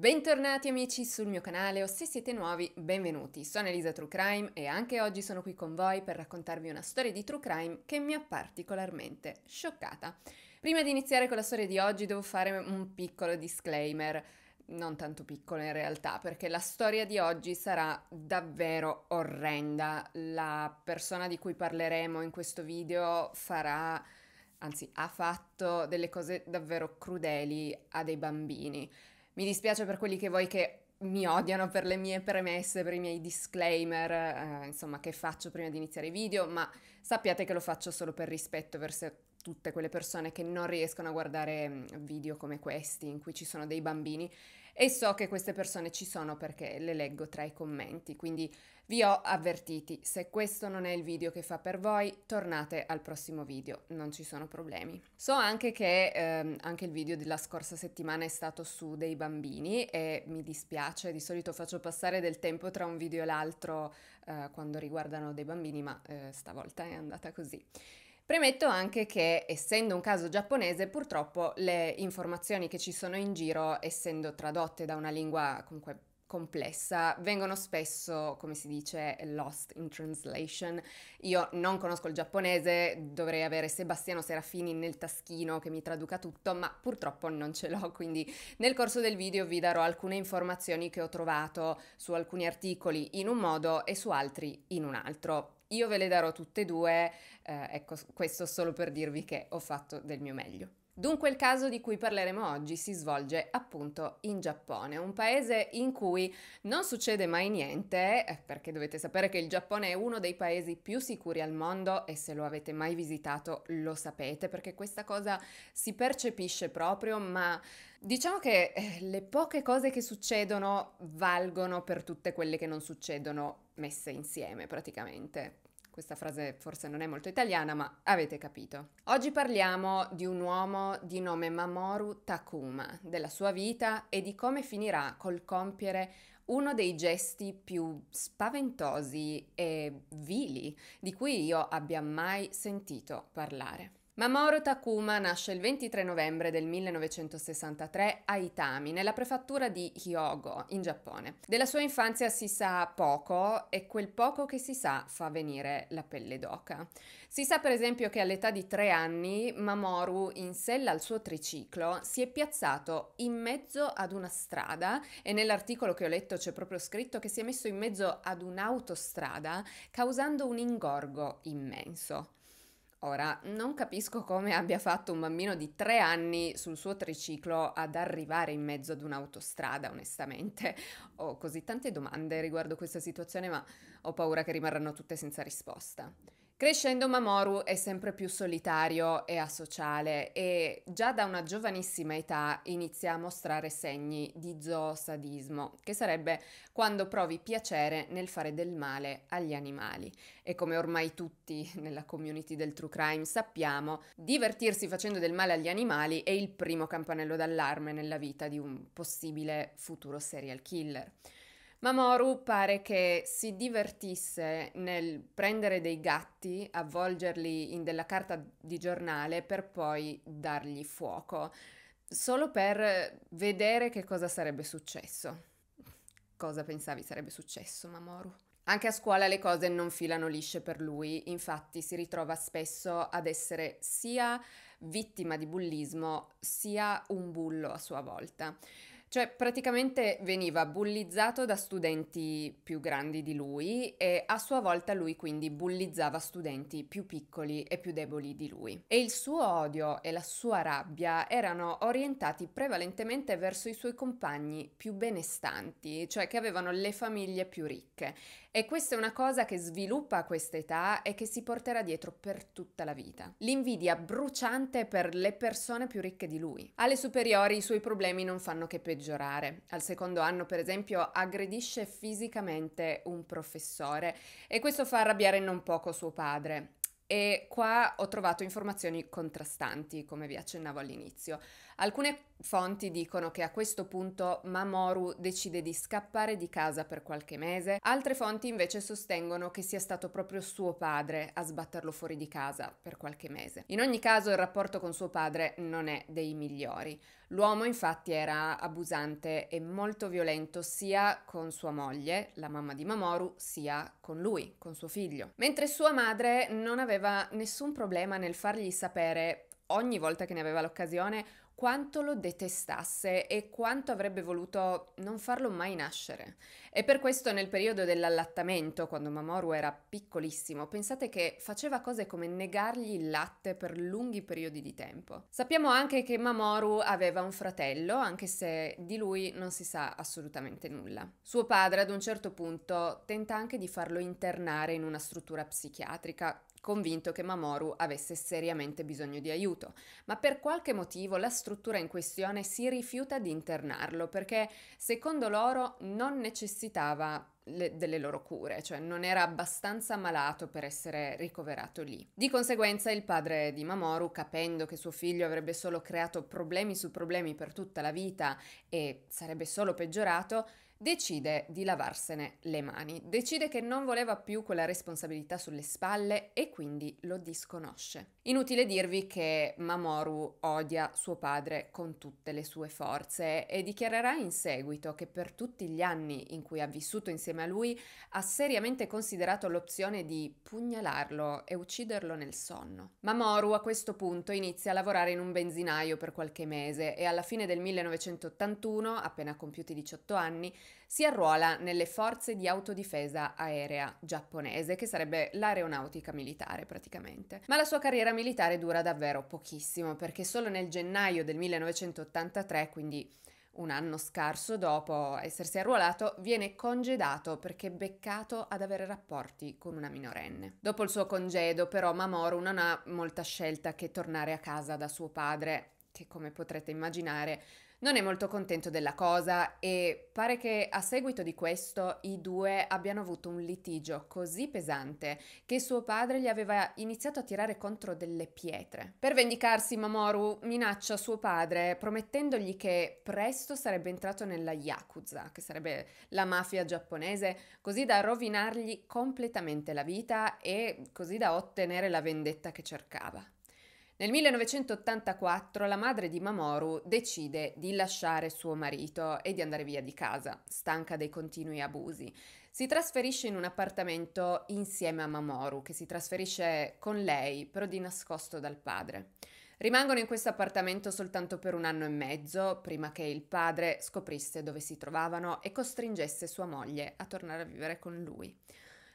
Bentornati amici sul mio canale o se siete nuovi, benvenuti. Sono Elisa True Crime e anche oggi sono qui con voi per raccontarvi una storia di True Crime che mi ha particolarmente scioccata. Prima di iniziare con la storia di oggi devo fare un piccolo disclaimer, non tanto piccolo in realtà, perché la storia di oggi sarà davvero orrenda. La persona di cui parleremo in questo video farà anzi ha fatto delle cose davvero crudeli a dei bambini. Mi dispiace per quelli che voi che mi odiano per le mie premesse, per i miei disclaimer, eh, insomma, che faccio prima di iniziare i video, ma sappiate che lo faccio solo per rispetto verso tutte quelle persone che non riescono a guardare mm, video come questi, in cui ci sono dei bambini e so che queste persone ci sono perché le leggo tra i commenti, quindi vi ho avvertiti, se questo non è il video che fa per voi, tornate al prossimo video, non ci sono problemi. So anche che ehm, anche il video della scorsa settimana è stato su dei bambini e mi dispiace, di solito faccio passare del tempo tra un video e l'altro eh, quando riguardano dei bambini, ma eh, stavolta è andata così. Premetto anche che, essendo un caso giapponese, purtroppo le informazioni che ci sono in giro, essendo tradotte da una lingua comunque complessa, vengono spesso, come si dice, lost in translation. Io non conosco il giapponese, dovrei avere Sebastiano Serafini nel taschino che mi traduca tutto, ma purtroppo non ce l'ho, quindi nel corso del video vi darò alcune informazioni che ho trovato su alcuni articoli in un modo e su altri in un altro io ve le darò tutte e due, eh, ecco questo solo per dirvi che ho fatto del mio meglio. Dunque il caso di cui parleremo oggi si svolge appunto in Giappone, un paese in cui non succede mai niente, eh, perché dovete sapere che il Giappone è uno dei paesi più sicuri al mondo e se lo avete mai visitato lo sapete, perché questa cosa si percepisce proprio, ma Diciamo che eh, le poche cose che succedono valgono per tutte quelle che non succedono messe insieme praticamente. Questa frase forse non è molto italiana, ma avete capito. Oggi parliamo di un uomo di nome Mamoru Takuma, della sua vita e di come finirà col compiere uno dei gesti più spaventosi e vili di cui io abbia mai sentito parlare. Mamoru Takuma nasce il 23 novembre del 1963 a Itami, nella prefettura di Hyogo, in Giappone. Della sua infanzia si sa poco e quel poco che si sa fa venire la pelle d'oca. Si sa per esempio che all'età di tre anni Mamoru, in sella al suo triciclo, si è piazzato in mezzo ad una strada e nell'articolo che ho letto c'è proprio scritto che si è messo in mezzo ad un'autostrada causando un ingorgo immenso. Ora, non capisco come abbia fatto un bambino di tre anni sul suo triciclo ad arrivare in mezzo ad un'autostrada, onestamente. Ho così tante domande riguardo questa situazione, ma ho paura che rimarranno tutte senza risposta. Crescendo Mamoru è sempre più solitario e asociale e già da una giovanissima età inizia a mostrare segni di zoosadismo, che sarebbe quando provi piacere nel fare del male agli animali. E come ormai tutti nella community del true crime sappiamo, divertirsi facendo del male agli animali è il primo campanello d'allarme nella vita di un possibile futuro serial killer. Mamoru pare che si divertisse nel prendere dei gatti, avvolgerli in della carta di giornale per poi dargli fuoco, solo per vedere che cosa sarebbe successo. Cosa pensavi sarebbe successo, Mamoru? Anche a scuola le cose non filano lisce per lui, infatti si ritrova spesso ad essere sia vittima di bullismo sia un bullo a sua volta. Cioè, praticamente veniva bullizzato da studenti più grandi di lui e a sua volta lui quindi bullizzava studenti più piccoli e più deboli di lui. E il suo odio e la sua rabbia erano orientati prevalentemente verso i suoi compagni più benestanti, cioè che avevano le famiglie più ricche. E questa è una cosa che sviluppa a questa età e che si porterà dietro per tutta la vita. L'invidia bruciante per le persone più ricche di lui. Alle superiori i suoi problemi non fanno che peggiorare peggiorare. Al secondo anno, per esempio, aggredisce fisicamente un professore e questo fa arrabbiare non poco suo padre. E qua ho trovato informazioni contrastanti, come vi accennavo all'inizio. Alcune fonti dicono che a questo punto Mamoru decide di scappare di casa per qualche mese, altre fonti invece sostengono che sia stato proprio suo padre a sbatterlo fuori di casa per qualche mese. In ogni caso il rapporto con suo padre non è dei migliori. L'uomo infatti era abusante e molto violento sia con sua moglie, la mamma di Mamoru, sia con lui, con suo figlio. Mentre sua madre non aveva nessun problema nel fargli sapere ogni volta che ne aveva l'occasione quanto lo detestasse e quanto avrebbe voluto non farlo mai nascere. E per questo nel periodo dell'allattamento, quando Mamoru era piccolissimo, pensate che faceva cose come negargli il latte per lunghi periodi di tempo. Sappiamo anche che Mamoru aveva un fratello, anche se di lui non si sa assolutamente nulla. Suo padre ad un certo punto tenta anche di farlo internare in una struttura psichiatrica, convinto che Mamoru avesse seriamente bisogno di aiuto, ma per qualche motivo la struttura in questione si rifiuta di internarlo perché secondo loro non necessitava le, delle loro cure, cioè non era abbastanza malato per essere ricoverato lì. Di conseguenza il padre di Mamoru, capendo che suo figlio avrebbe solo creato problemi su problemi per tutta la vita e sarebbe solo peggiorato, decide di lavarsene le mani, decide che non voleva più quella responsabilità sulle spalle e quindi lo disconosce. Inutile dirvi che Mamoru odia suo padre con tutte le sue forze e dichiarerà in seguito che per tutti gli anni in cui ha vissuto insieme a lui ha seriamente considerato l'opzione di pugnalarlo e ucciderlo nel sonno. Mamoru a questo punto inizia a lavorare in un benzinaio per qualche mese e alla fine del 1981, appena compiuti 18 anni, si arruola nelle forze di autodifesa aerea giapponese, che sarebbe l'aeronautica militare praticamente. Ma la sua carriera militare dura davvero pochissimo, perché solo nel gennaio del 1983, quindi un anno scarso dopo essersi arruolato, viene congedato perché beccato ad avere rapporti con una minorenne. Dopo il suo congedo, però, Mamoru non ha molta scelta che tornare a casa da suo padre, che come potrete immaginare non è molto contento della cosa e pare che a seguito di questo i due abbiano avuto un litigio così pesante che suo padre gli aveva iniziato a tirare contro delle pietre. Per vendicarsi Mamoru minaccia suo padre promettendogli che presto sarebbe entrato nella Yakuza, che sarebbe la mafia giapponese, così da rovinargli completamente la vita e così da ottenere la vendetta che cercava. Nel 1984 la madre di Mamoru decide di lasciare suo marito e di andare via di casa, stanca dei continui abusi. Si trasferisce in un appartamento insieme a Mamoru, che si trasferisce con lei, però di nascosto dal padre. Rimangono in questo appartamento soltanto per un anno e mezzo, prima che il padre scoprisse dove si trovavano e costringesse sua moglie a tornare a vivere con lui.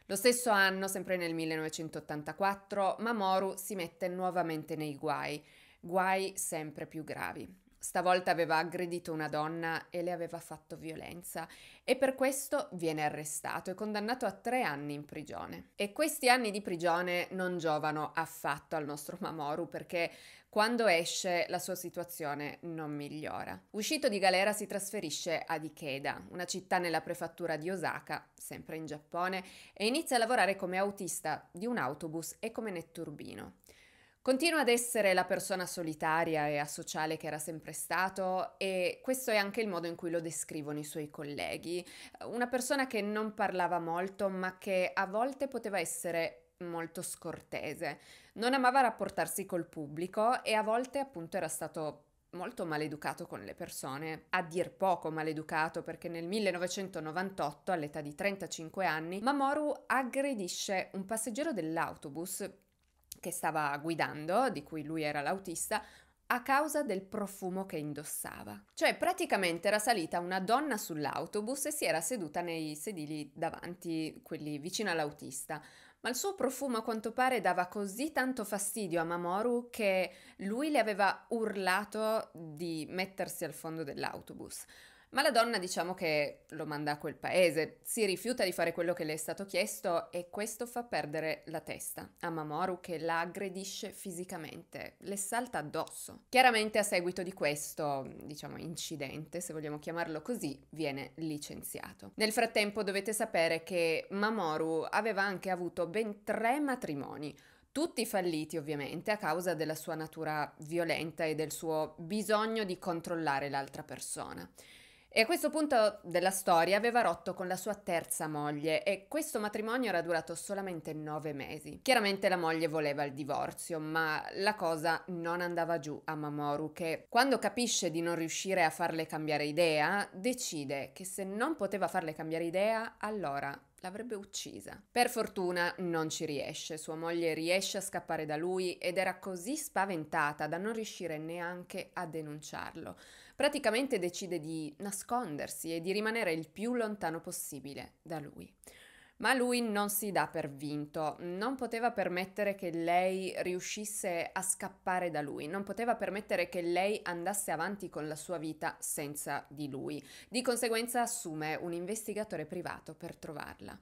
Lo stesso anno, sempre nel 1984, Mamoru si mette nuovamente nei guai, guai sempre più gravi. Stavolta aveva aggredito una donna e le aveva fatto violenza e per questo viene arrestato e condannato a tre anni in prigione. E questi anni di prigione non giovano affatto al nostro Mamoru perché quando esce la sua situazione non migliora. Uscito di galera si trasferisce ad Ikeda, una città nella prefattura di Osaka, sempre in Giappone, e inizia a lavorare come autista di un autobus e come netturbino. Continua ad essere la persona solitaria e asociale che era sempre stato e questo è anche il modo in cui lo descrivono i suoi colleghi, una persona che non parlava molto ma che a volte poteva essere molto scortese. Non amava rapportarsi col pubblico e a volte appunto era stato molto maleducato con le persone, a dir poco maleducato perché nel 1998, all'età di 35 anni, Mamoru aggredisce un passeggero dell'autobus che stava guidando, di cui lui era l'autista, a causa del profumo che indossava. Cioè praticamente era salita una donna sull'autobus e si era seduta nei sedili davanti, quelli vicino all'autista. Ma il suo profumo a quanto pare dava così tanto fastidio a Mamoru che lui le aveva urlato di mettersi al fondo dell'autobus. Ma la donna diciamo che lo manda a quel paese, si rifiuta di fare quello che le è stato chiesto e questo fa perdere la testa a Mamoru che la aggredisce fisicamente, le salta addosso. Chiaramente a seguito di questo, diciamo, incidente, se vogliamo chiamarlo così, viene licenziato. Nel frattempo dovete sapere che Mamoru aveva anche avuto ben tre matrimoni, tutti falliti ovviamente a causa della sua natura violenta e del suo bisogno di controllare l'altra persona. E a questo punto della storia aveva rotto con la sua terza moglie e questo matrimonio era durato solamente nove mesi. Chiaramente la moglie voleva il divorzio, ma la cosa non andava giù a Mamoru che quando capisce di non riuscire a farle cambiare idea, decide che se non poteva farle cambiare idea, allora l'avrebbe uccisa. Per fortuna non ci riesce, sua moglie riesce a scappare da lui ed era così spaventata da non riuscire neanche a denunciarlo. Praticamente decide di nascondersi e di rimanere il più lontano possibile da lui. Ma lui non si dà per vinto, non poteva permettere che lei riuscisse a scappare da lui, non poteva permettere che lei andasse avanti con la sua vita senza di lui. Di conseguenza assume un investigatore privato per trovarla.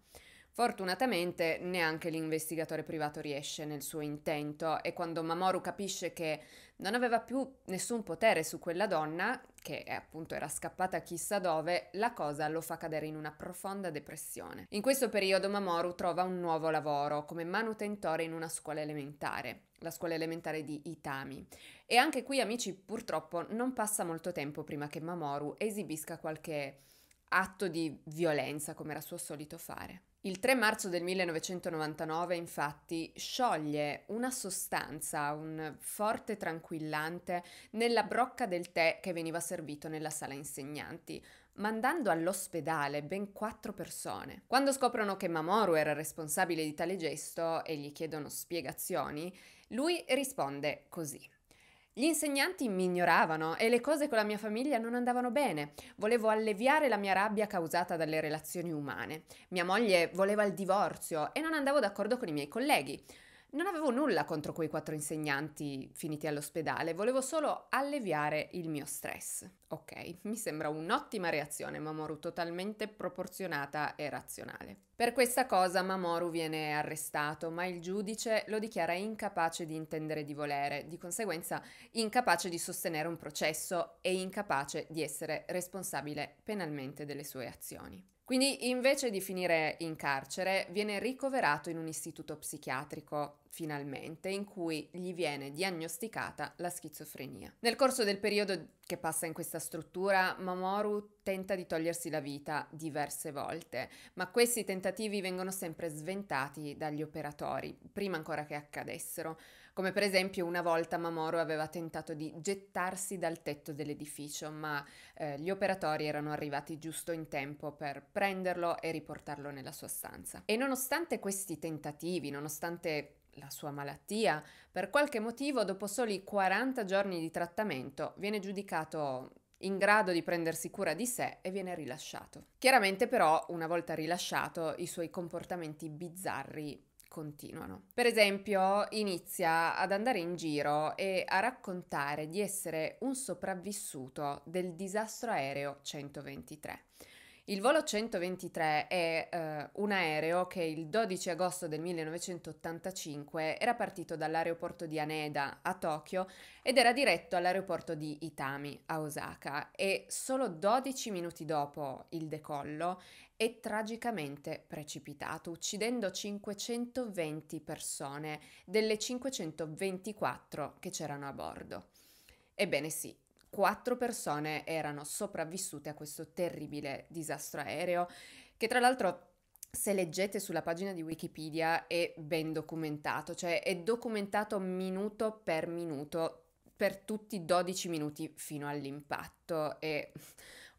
Fortunatamente neanche l'investigatore privato riesce nel suo intento e quando Mamoru capisce che non aveva più nessun potere su quella donna, che appunto era scappata chissà dove, la cosa lo fa cadere in una profonda depressione. In questo periodo Mamoru trova un nuovo lavoro come manutentore in una scuola elementare, la scuola elementare di Itami. E anche qui, amici, purtroppo non passa molto tempo prima che Mamoru esibisca qualche atto di violenza come era suo solito fare. Il 3 marzo del 1999 infatti scioglie una sostanza, un forte tranquillante, nella brocca del tè che veniva servito nella sala insegnanti, mandando all'ospedale ben quattro persone. Quando scoprono che Mamoru era responsabile di tale gesto e gli chiedono spiegazioni, lui risponde così. Gli insegnanti mi ignoravano e le cose con la mia famiglia non andavano bene. Volevo alleviare la mia rabbia causata dalle relazioni umane. Mia moglie voleva il divorzio e non andavo d'accordo con i miei colleghi. Non avevo nulla contro quei quattro insegnanti finiti all'ospedale, volevo solo alleviare il mio stress. Ok, mi sembra un'ottima reazione, Mamoru, totalmente proporzionata e razionale. Per questa cosa Mamoru viene arrestato, ma il giudice lo dichiara incapace di intendere di volere, di conseguenza incapace di sostenere un processo e incapace di essere responsabile penalmente delle sue azioni. Quindi invece di finire in carcere viene ricoverato in un istituto psichiatrico, finalmente, in cui gli viene diagnosticata la schizofrenia. Nel corso del periodo che passa in questa struttura, Mamoru tenta di togliersi la vita diverse volte, ma questi tentativi vengono sempre sventati dagli operatori, prima ancora che accadessero come per esempio una volta Mamoro aveva tentato di gettarsi dal tetto dell'edificio, ma eh, gli operatori erano arrivati giusto in tempo per prenderlo e riportarlo nella sua stanza. E nonostante questi tentativi, nonostante la sua malattia, per qualche motivo dopo soli 40 giorni di trattamento viene giudicato in grado di prendersi cura di sé e viene rilasciato. Chiaramente però, una volta rilasciato, i suoi comportamenti bizzarri continuano. Per esempio, inizia ad andare in giro e a raccontare di essere un sopravvissuto del disastro aereo 123 il volo 123 è eh, un aereo che il 12 agosto del 1985 era partito dall'aeroporto di Aneda a Tokyo ed era diretto all'aeroporto di Itami a Osaka e solo 12 minuti dopo il decollo è tragicamente precipitato, uccidendo 520 persone delle 524 che c'erano a bordo. Ebbene sì, quattro persone erano sopravvissute a questo terribile disastro aereo, che tra l'altro se leggete sulla pagina di Wikipedia è ben documentato, cioè è documentato minuto per minuto per tutti i 12 minuti fino all'impatto e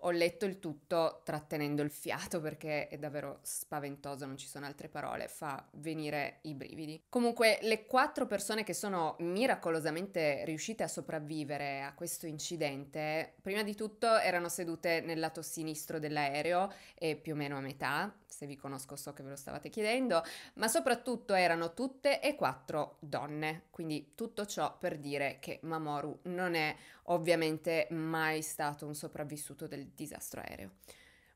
ho letto il tutto trattenendo il fiato perché è davvero spaventoso, non ci sono altre parole, fa venire i brividi. Comunque le quattro persone che sono miracolosamente riuscite a sopravvivere a questo incidente, prima di tutto erano sedute nel lato sinistro dell'aereo e più o meno a metà, se vi conosco so che ve lo stavate chiedendo, ma soprattutto erano tutte e quattro donne, quindi tutto ciò per dire che Mamoru non è ovviamente mai stato un sopravvissuto del disastro aereo.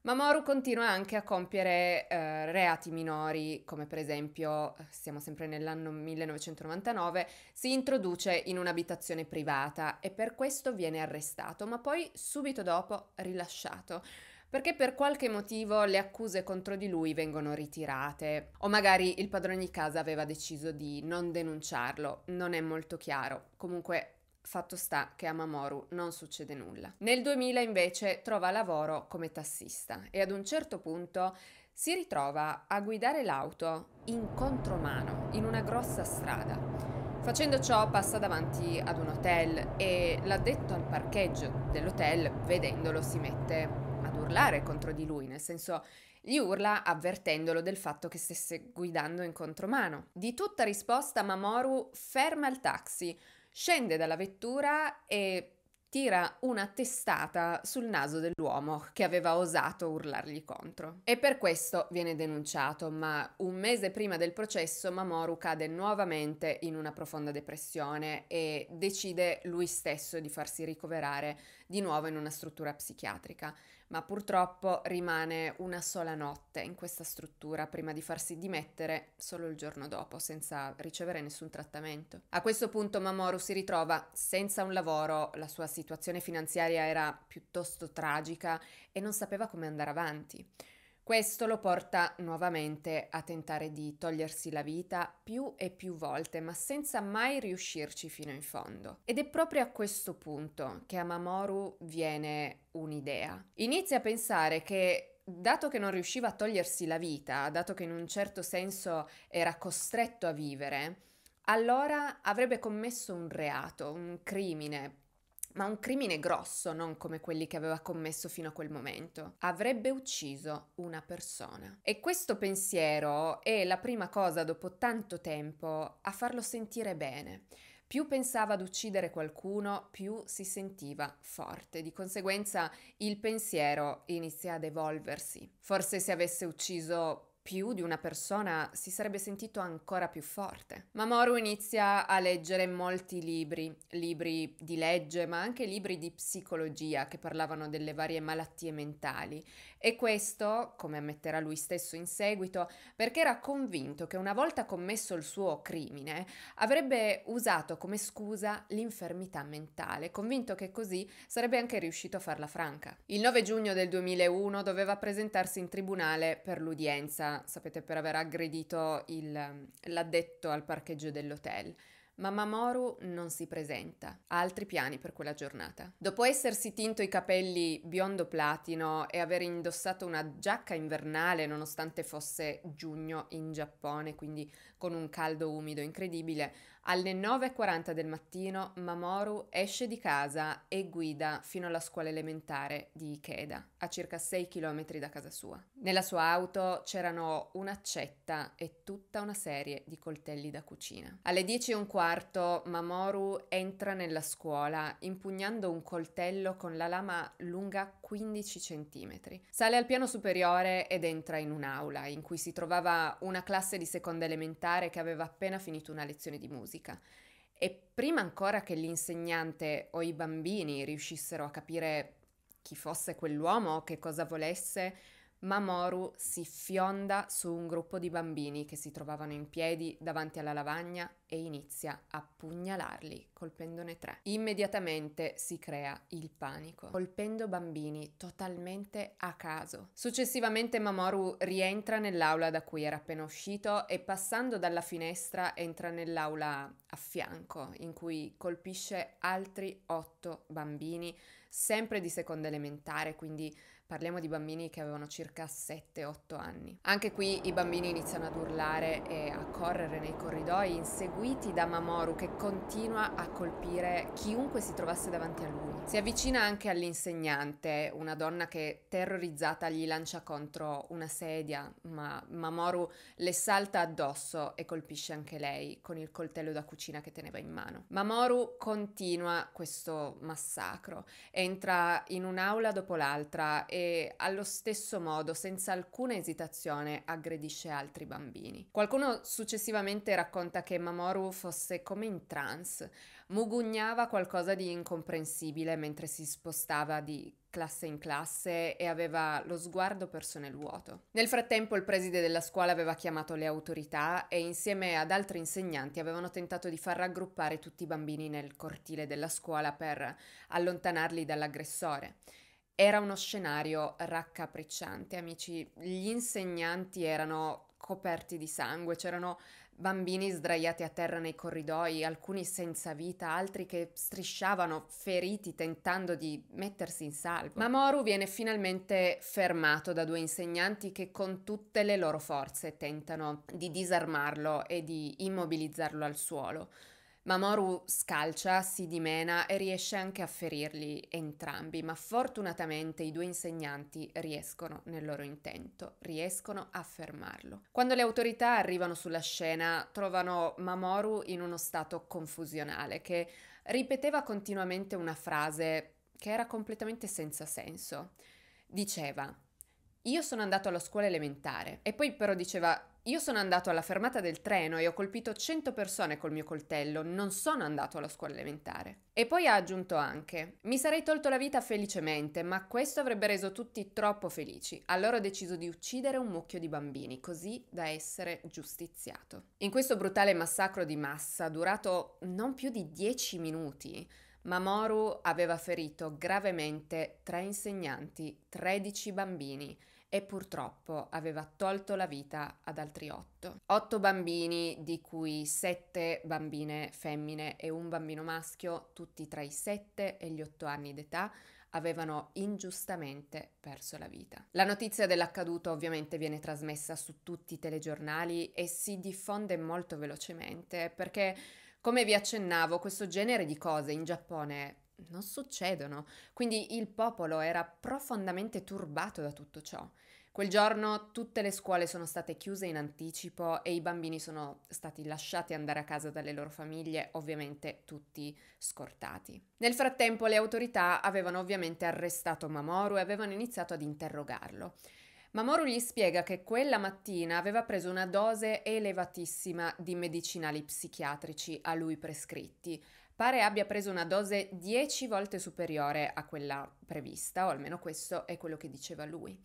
Mamoru continua anche a compiere eh, reati minori, come per esempio, eh, siamo sempre nell'anno 1999, si introduce in un'abitazione privata e per questo viene arrestato, ma poi subito dopo rilasciato, perché per qualche motivo le accuse contro di lui vengono ritirate o magari il padrone di casa aveva deciso di non denunciarlo, non è molto chiaro. Comunque Fatto sta che a Mamoru non succede nulla. Nel 2000 invece trova lavoro come tassista e ad un certo punto si ritrova a guidare l'auto in contromano in una grossa strada. Facendo ciò passa davanti ad un hotel e l'addetto al parcheggio dell'hotel, vedendolo, si mette ad urlare contro di lui, nel senso gli urla avvertendolo del fatto che stesse guidando in contromano. Di tutta risposta Mamoru ferma il taxi, Scende dalla vettura e tira una testata sul naso dell'uomo che aveva osato urlargli contro. E per questo viene denunciato, ma un mese prima del processo Mamoru cade nuovamente in una profonda depressione e decide lui stesso di farsi ricoverare di nuovo in una struttura psichiatrica ma purtroppo rimane una sola notte in questa struttura prima di farsi dimettere solo il giorno dopo, senza ricevere nessun trattamento. A questo punto Mamoru si ritrova senza un lavoro, la sua situazione finanziaria era piuttosto tragica e non sapeva come andare avanti. Questo lo porta nuovamente a tentare di togliersi la vita più e più volte, ma senza mai riuscirci fino in fondo. Ed è proprio a questo punto che a Mamoru viene un'idea. Inizia a pensare che dato che non riusciva a togliersi la vita, dato che in un certo senso era costretto a vivere, allora avrebbe commesso un reato, un crimine ma un crimine grosso, non come quelli che aveva commesso fino a quel momento. Avrebbe ucciso una persona. E questo pensiero è la prima cosa dopo tanto tempo a farlo sentire bene. Più pensava ad uccidere qualcuno, più si sentiva forte. Di conseguenza il pensiero inizia ad evolversi. Forse se avesse ucciso più di una persona si sarebbe sentito ancora più forte. Mamoru inizia a leggere molti libri, libri di legge, ma anche libri di psicologia che parlavano delle varie malattie mentali e questo, come ammetterà lui stesso in seguito, perché era convinto che una volta commesso il suo crimine avrebbe usato come scusa l'infermità mentale, convinto che così sarebbe anche riuscito a farla franca. Il 9 giugno del 2001 doveva presentarsi in tribunale per l'udienza, sapete, per aver aggredito il, l'addetto al parcheggio dell'hotel ma Mamoru non si presenta, ha altri piani per quella giornata. Dopo essersi tinto i capelli biondo platino e aver indossato una giacca invernale nonostante fosse giugno in Giappone, quindi con un caldo umido incredibile, alle 9.40 del mattino Mamoru esce di casa e guida fino alla scuola elementare di Ikeda, a circa 6 km da casa sua. Nella sua auto c'erano un'accetta e tutta una serie di coltelli da cucina. Alle 10.15 Mamoru entra nella scuola impugnando un coltello con la lama lunga 15 cm. Sale al piano superiore ed entra in un'aula in cui si trovava una classe di seconda elementare che aveva appena finito una lezione di musica. E prima ancora che l'insegnante o i bambini riuscissero a capire chi fosse quell'uomo, che cosa volesse, Mamoru si fionda su un gruppo di bambini che si trovavano in piedi davanti alla lavagna e inizia a pugnalarli, colpendone tre. Immediatamente si crea il panico, colpendo bambini totalmente a caso. Successivamente Mamoru rientra nell'aula da cui era appena uscito e passando dalla finestra entra nell'aula a fianco, in cui colpisce altri otto bambini, sempre di seconda elementare, quindi Parliamo di bambini che avevano circa 7-8 anni. Anche qui i bambini iniziano ad urlare e a correre nei corridoi, inseguiti da Mamoru che continua a colpire chiunque si trovasse davanti a lui. Si avvicina anche all'insegnante, una donna che terrorizzata gli lancia contro una sedia, ma Mamoru le salta addosso e colpisce anche lei con il coltello da cucina che teneva in mano. Mamoru continua questo massacro, entra in un'aula dopo l'altra e allo stesso modo, senza alcuna esitazione, aggredisce altri bambini. Qualcuno successivamente racconta che Mamoru fosse come in trance, mugugnava qualcosa di incomprensibile mentre si spostava di classe in classe e aveva lo sguardo perso nel vuoto. Nel frattempo il preside della scuola aveva chiamato le autorità e insieme ad altri insegnanti avevano tentato di far raggruppare tutti i bambini nel cortile della scuola per allontanarli dall'aggressore. Era uno scenario raccapricciante, amici. Gli insegnanti erano coperti di sangue, c'erano bambini sdraiati a terra nei corridoi, alcuni senza vita, altri che strisciavano feriti tentando di mettersi in salvo. Mamoru viene finalmente fermato da due insegnanti che con tutte le loro forze tentano di disarmarlo e di immobilizzarlo al suolo. Mamoru scalcia, si dimena e riesce anche a ferirli entrambi, ma fortunatamente i due insegnanti riescono nel loro intento, riescono a fermarlo. Quando le autorità arrivano sulla scena, trovano Mamoru in uno stato confusionale che ripeteva continuamente una frase che era completamente senza senso. Diceva io sono andato alla scuola elementare e poi però diceva io sono andato alla fermata del treno e ho colpito 100 persone col mio coltello, non sono andato alla scuola elementare. E poi ha aggiunto anche, mi sarei tolto la vita felicemente, ma questo avrebbe reso tutti troppo felici, allora ho deciso di uccidere un mucchio di bambini, così da essere giustiziato. In questo brutale massacro di massa, durato non più di 10 minuti, Mamoru aveva ferito gravemente tre insegnanti, 13 bambini e purtroppo aveva tolto la vita ad altri otto. Otto bambini, di cui sette bambine femmine e un bambino maschio, tutti tra i sette e gli otto anni d'età, avevano ingiustamente perso la vita. La notizia dell'accaduto ovviamente viene trasmessa su tutti i telegiornali e si diffonde molto velocemente perché, come vi accennavo, questo genere di cose in Giappone non succedono. Quindi il popolo era profondamente turbato da tutto ciò. Quel giorno tutte le scuole sono state chiuse in anticipo e i bambini sono stati lasciati andare a casa dalle loro famiglie, ovviamente tutti scortati. Nel frattempo le autorità avevano ovviamente arrestato Mamoru e avevano iniziato ad interrogarlo. Mamoru gli spiega che quella mattina aveva preso una dose elevatissima di medicinali psichiatrici a lui prescritti, pare abbia preso una dose 10 volte superiore a quella prevista, o almeno questo è quello che diceva lui.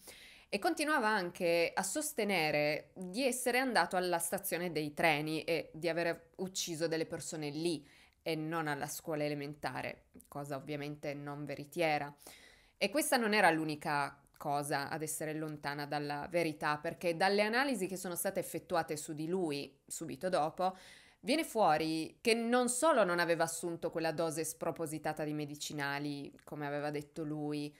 E continuava anche a sostenere di essere andato alla stazione dei treni e di aver ucciso delle persone lì e non alla scuola elementare, cosa ovviamente non veritiera. E questa non era l'unica cosa ad essere lontana dalla verità, perché dalle analisi che sono state effettuate su di lui subito dopo Viene fuori che non solo non aveva assunto quella dose spropositata di medicinali, come aveva detto lui,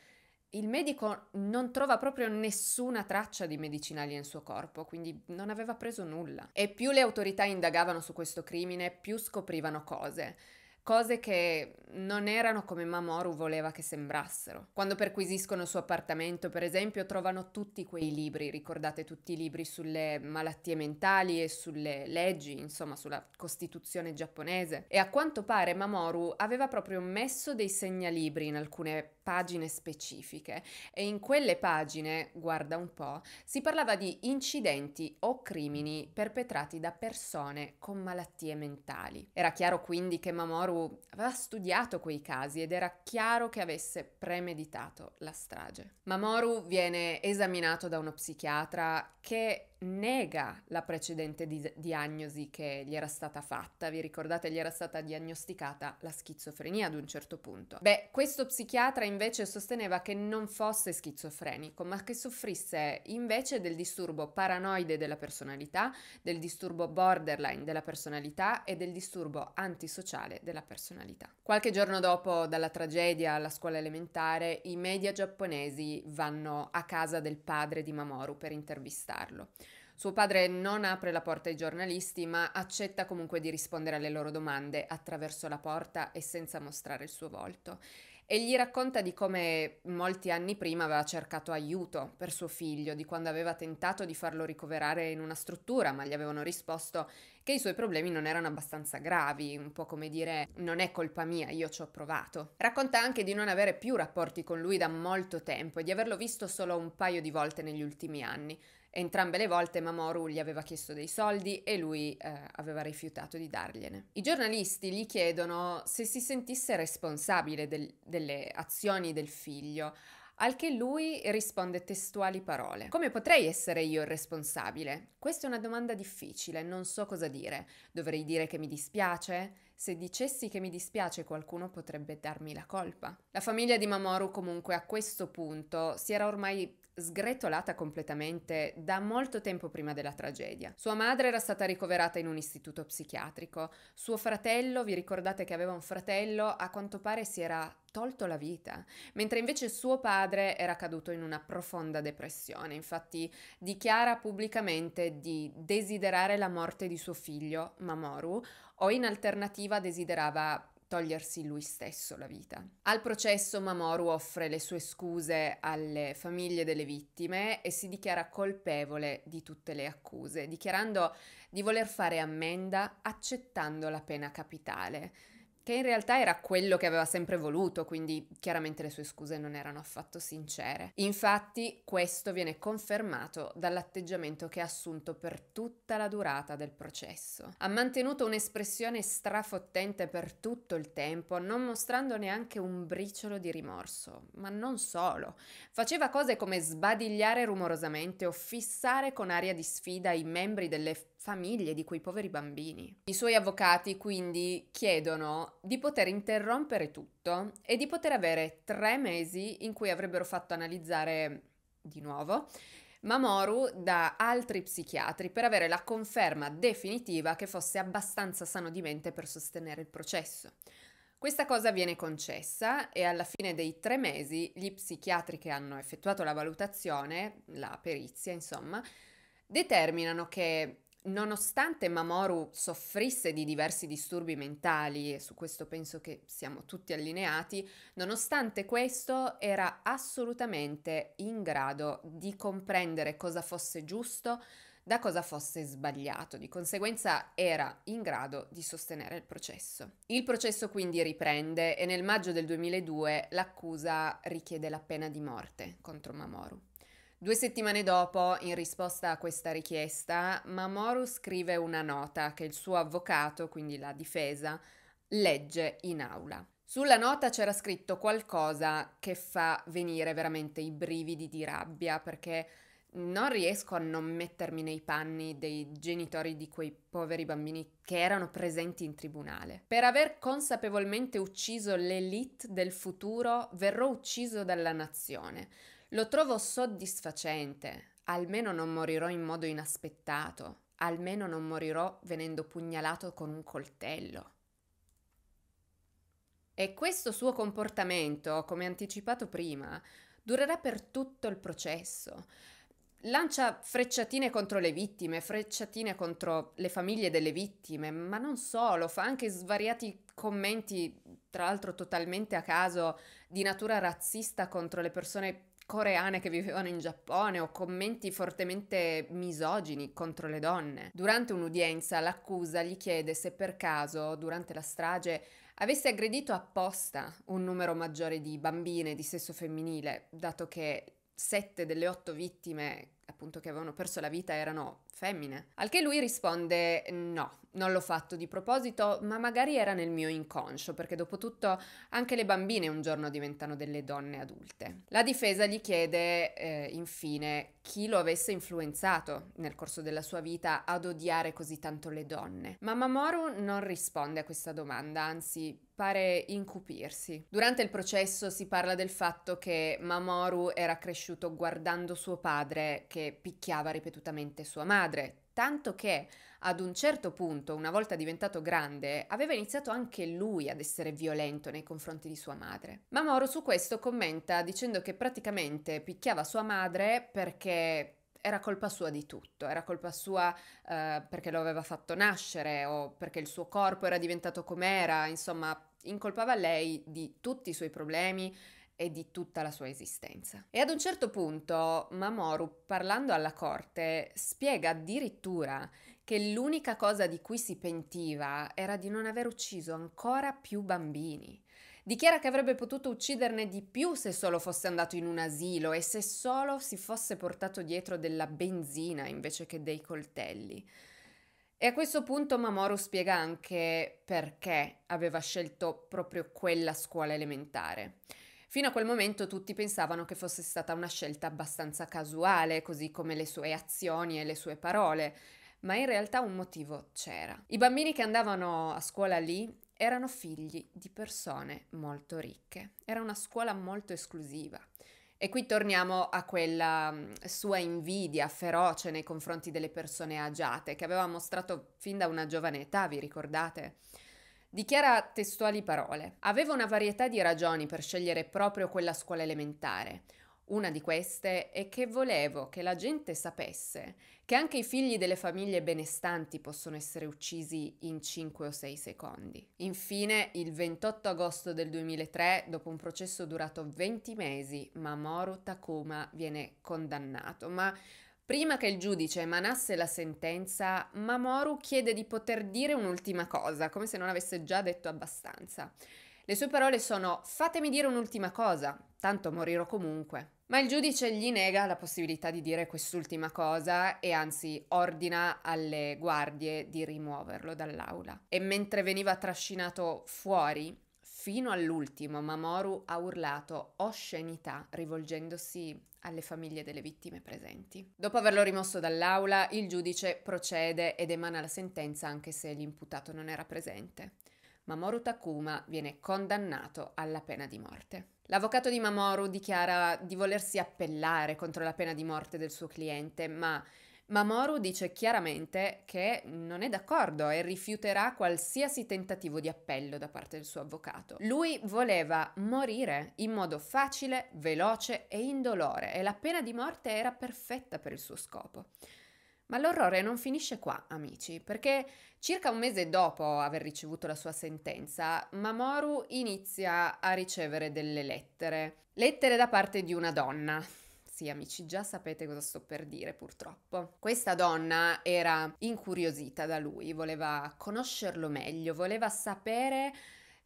il medico non trova proprio nessuna traccia di medicinali nel suo corpo, quindi non aveva preso nulla. E più le autorità indagavano su questo crimine, più scoprivano cose cose che non erano come Mamoru voleva che sembrassero. Quando perquisiscono il suo appartamento, per esempio, trovano tutti quei libri, ricordate tutti i libri sulle malattie mentali e sulle leggi, insomma, sulla Costituzione giapponese. E a quanto pare Mamoru aveva proprio messo dei segnalibri in alcune pagine specifiche e in quelle pagine, guarda un po', si parlava di incidenti o crimini perpetrati da persone con malattie mentali. Era chiaro quindi che Mamoru Maru aveva studiato quei casi ed era chiaro che avesse premeditato la strage. Mamoru viene esaminato da uno psichiatra che nega la precedente di- diagnosi che gli era stata fatta. Vi ricordate, gli era stata diagnosticata la schizofrenia ad un certo punto. Beh, questo psichiatra invece sosteneva che non fosse schizofrenico, ma che soffrisse invece del disturbo paranoide della personalità, del disturbo borderline della personalità e del disturbo antisociale della personalità. Qualche giorno dopo dalla tragedia alla scuola elementare, i media giapponesi vanno a casa del padre di Mamoru per intervistarlo. Suo padre non apre la porta ai giornalisti, ma accetta comunque di rispondere alle loro domande attraverso la porta e senza mostrare il suo volto. E gli racconta di come molti anni prima aveva cercato aiuto per suo figlio, di quando aveva tentato di farlo ricoverare in una struttura, ma gli avevano risposto che i suoi problemi non erano abbastanza gravi, un po' come dire non è colpa mia, io ci ho provato. Racconta anche di non avere più rapporti con lui da molto tempo e di averlo visto solo un paio di volte negli ultimi anni. Entrambe le volte Mamoru gli aveva chiesto dei soldi e lui eh, aveva rifiutato di dargliene. I giornalisti gli chiedono se si sentisse responsabile del, delle azioni del figlio, al che lui risponde testuali parole. Come potrei essere io il responsabile? Questa è una domanda difficile, non so cosa dire. Dovrei dire che mi dispiace? Se dicessi che mi dispiace qualcuno potrebbe darmi la colpa. La famiglia di Mamoru comunque a questo punto si era ormai sgretolata completamente da molto tempo prima della tragedia. Sua madre era stata ricoverata in un istituto psichiatrico, suo fratello, vi ricordate che aveva un fratello, a quanto pare si era tolto la vita, mentre invece suo padre era caduto in una profonda depressione. Infatti dichiara pubblicamente di desiderare la morte di suo figlio, Mamoru, o in alternativa desiderava togliersi lui stesso la vita. Al processo Mamoru offre le sue scuse alle famiglie delle vittime e si dichiara colpevole di tutte le accuse, dichiarando di voler fare ammenda accettando la pena capitale che in realtà era quello che aveva sempre voluto, quindi chiaramente le sue scuse non erano affatto sincere. Infatti questo viene confermato dall'atteggiamento che ha assunto per tutta la durata del processo. Ha mantenuto un'espressione strafottente per tutto il tempo, non mostrando neanche un briciolo di rimorso, ma non solo. Faceva cose come sbadigliare rumorosamente o fissare con aria di sfida i membri dell'FP famiglie di quei poveri bambini. I suoi avvocati quindi chiedono di poter interrompere tutto e di poter avere tre mesi in cui avrebbero fatto analizzare di nuovo Mamoru da altri psichiatri per avere la conferma definitiva che fosse abbastanza sano di mente per sostenere il processo. Questa cosa viene concessa e alla fine dei tre mesi gli psichiatri che hanno effettuato la valutazione, la perizia insomma, determinano che Nonostante Mamoru soffrisse di diversi disturbi mentali, e su questo penso che siamo tutti allineati, nonostante questo era assolutamente in grado di comprendere cosa fosse giusto, da cosa fosse sbagliato, di conseguenza era in grado di sostenere il processo. Il processo quindi riprende e nel maggio del 2002 l'accusa richiede la pena di morte contro Mamoru. Due settimane dopo, in risposta a questa richiesta, Mamoru scrive una nota che il suo avvocato, quindi la difesa, legge in aula. Sulla nota c'era scritto qualcosa che fa venire veramente i brividi di rabbia perché non riesco a non mettermi nei panni dei genitori di quei poveri bambini che erano presenti in tribunale. Per aver consapevolmente ucciso l'elite del futuro, verrò ucciso dalla nazione. Lo trovo soddisfacente, almeno non morirò in modo inaspettato, almeno non morirò venendo pugnalato con un coltello. E questo suo comportamento, come anticipato prima, durerà per tutto il processo. Lancia frecciatine contro le vittime, frecciatine contro le famiglie delle vittime, ma non solo, fa anche svariati commenti, tra l'altro totalmente a caso, di natura razzista contro le persone coreane che vivevano in Giappone o commenti fortemente misogini contro le donne. Durante un'udienza l'accusa gli chiede se per caso, durante la strage, avesse aggredito apposta un numero maggiore di bambine di sesso femminile, dato che sette delle otto vittime appunto che avevano perso la vita erano femmine. Al che lui risponde no, non l'ho fatto di proposito, ma magari era nel mio inconscio, perché dopo tutto anche le bambine un giorno diventano delle donne adulte. La difesa gli chiede eh, infine chi lo avesse influenzato nel corso della sua vita ad odiare così tanto le donne. Ma Mamoru non risponde a questa domanda, anzi pare incupirsi. Durante il processo si parla del fatto che Mamoru era cresciuto guardando suo padre che picchiava ripetutamente sua madre madre, tanto che ad un certo punto, una volta diventato grande, aveva iniziato anche lui ad essere violento nei confronti di sua madre. Mamoro su questo commenta dicendo che praticamente picchiava sua madre perché era colpa sua di tutto, era colpa sua eh, perché lo aveva fatto nascere o perché il suo corpo era diventato com'era, insomma, incolpava lei di tutti i suoi problemi e di tutta la sua esistenza. E ad un certo punto Mamoru, parlando alla corte, spiega addirittura che l'unica cosa di cui si pentiva era di non aver ucciso ancora più bambini. Dichiara che avrebbe potuto ucciderne di più se solo fosse andato in un asilo e se solo si fosse portato dietro della benzina invece che dei coltelli. E a questo punto Mamoru spiega anche perché aveva scelto proprio quella scuola elementare. Fino a quel momento tutti pensavano che fosse stata una scelta abbastanza casuale, così come le sue azioni e le sue parole, ma in realtà un motivo c'era. I bambini che andavano a scuola lì erano figli di persone molto ricche, era una scuola molto esclusiva. E qui torniamo a quella mm, sua invidia feroce nei confronti delle persone agiate che aveva mostrato fin da una giovane età, vi ricordate? Dichiara testuali parole. Avevo una varietà di ragioni per scegliere proprio quella scuola elementare. Una di queste è che volevo che la gente sapesse che anche i figli delle famiglie benestanti possono essere uccisi in 5 o 6 secondi. Infine, il 28 agosto del 2003, dopo un processo durato 20 mesi, Mamoru Takuma viene condannato, ma Prima che il giudice emanasse la sentenza, Mamoru chiede di poter dire un'ultima cosa, come se non avesse già detto abbastanza. Le sue parole sono fatemi dire un'ultima cosa, tanto morirò comunque. Ma il giudice gli nega la possibilità di dire quest'ultima cosa e anzi ordina alle guardie di rimuoverlo dall'aula. E mentre veniva trascinato fuori, Fino all'ultimo Mamoru ha urlato oscenità rivolgendosi alle famiglie delle vittime presenti. Dopo averlo rimosso dall'aula, il giudice procede ed emana la sentenza anche se l'imputato non era presente. Mamoru Takuma viene condannato alla pena di morte. L'avvocato di Mamoru dichiara di volersi appellare contro la pena di morte del suo cliente, ma Mamoru dice chiaramente che non è d'accordo e rifiuterà qualsiasi tentativo di appello da parte del suo avvocato. Lui voleva morire in modo facile, veloce e indolore e la pena di morte era perfetta per il suo scopo. Ma l'orrore non finisce qua, amici, perché circa un mese dopo aver ricevuto la sua sentenza, Mamoru inizia a ricevere delle lettere. Lettere da parte di una donna, sì, amici, già sapete cosa sto per dire, purtroppo. Questa donna era incuriosita da lui, voleva conoscerlo meglio, voleva sapere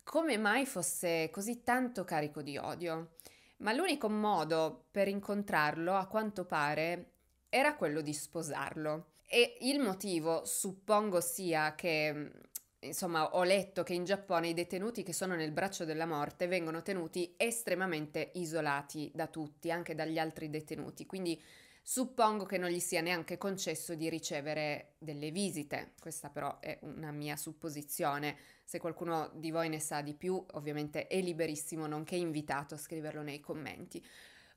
come mai fosse così tanto carico di odio. Ma l'unico modo per incontrarlo, a quanto pare, era quello di sposarlo. E il motivo suppongo sia che insomma, ho letto che in Giappone i detenuti che sono nel braccio della morte vengono tenuti estremamente isolati da tutti, anche dagli altri detenuti, quindi suppongo che non gli sia neanche concesso di ricevere delle visite. Questa però è una mia supposizione. Se qualcuno di voi ne sa di più, ovviamente è liberissimo, nonché invitato a scriverlo nei commenti.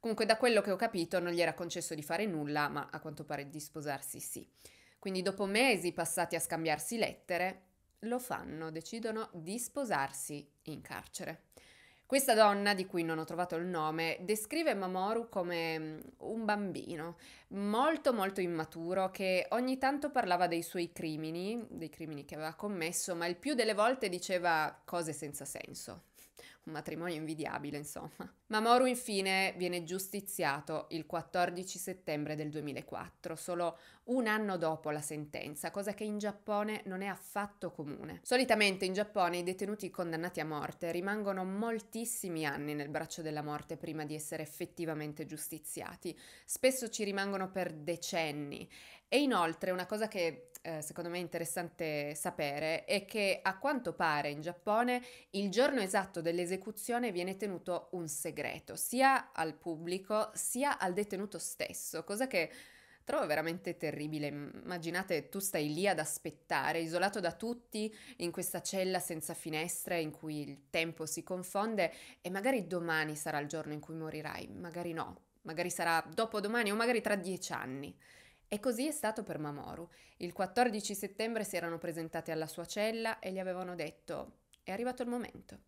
Comunque, da quello che ho capito, non gli era concesso di fare nulla, ma a quanto pare di sposarsi sì. Quindi, dopo mesi passati a scambiarsi lettere, lo fanno, decidono di sposarsi in carcere. Questa donna, di cui non ho trovato il nome, descrive Mamoru come mm, un bambino, molto molto immaturo, che ogni tanto parlava dei suoi crimini, dei crimini che aveva commesso, ma il più delle volte diceva cose senza senso. Un matrimonio invidiabile, insomma. Mamoru infine viene giustiziato il 14 settembre del 2004, solo un anno dopo la sentenza, cosa che in Giappone non è affatto comune. Solitamente in Giappone i detenuti condannati a morte rimangono moltissimi anni nel braccio della morte prima di essere effettivamente giustiziati. Spesso ci rimangono per decenni. E inoltre una cosa che eh, secondo me interessante sapere è che a quanto pare in Giappone il giorno esatto dell'esecuzione viene tenuto un segreto, sia al pubblico sia al detenuto stesso, cosa che trovo veramente terribile. Immaginate tu stai lì ad aspettare, isolato da tutti, in questa cella senza finestre in cui il tempo si confonde e magari domani sarà il giorno in cui morirai, magari no, magari sarà dopodomani o magari tra dieci anni. E così è stato per Mamoru. Il 14 settembre si erano presentati alla sua cella e gli avevano detto è arrivato il momento.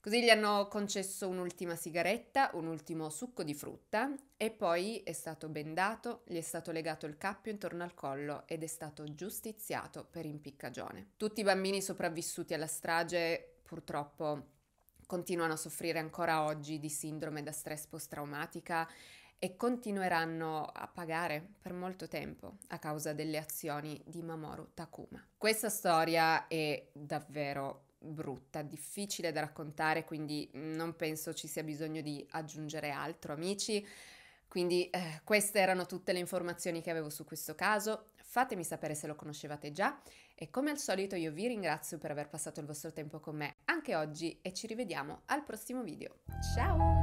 Così gli hanno concesso un'ultima sigaretta, un ultimo succo di frutta e poi è stato bendato, gli è stato legato il cappio intorno al collo ed è stato giustiziato per impiccagione. Tutti i bambini sopravvissuti alla strage purtroppo continuano a soffrire ancora oggi di sindrome da stress post-traumatica e continueranno a pagare per molto tempo a causa delle azioni di Mamoru Takuma. Questa storia è davvero brutta, difficile da raccontare, quindi non penso ci sia bisogno di aggiungere altro, amici. Quindi eh, queste erano tutte le informazioni che avevo su questo caso, fatemi sapere se lo conoscevate già e come al solito io vi ringrazio per aver passato il vostro tempo con me anche oggi e ci rivediamo al prossimo video. Ciao!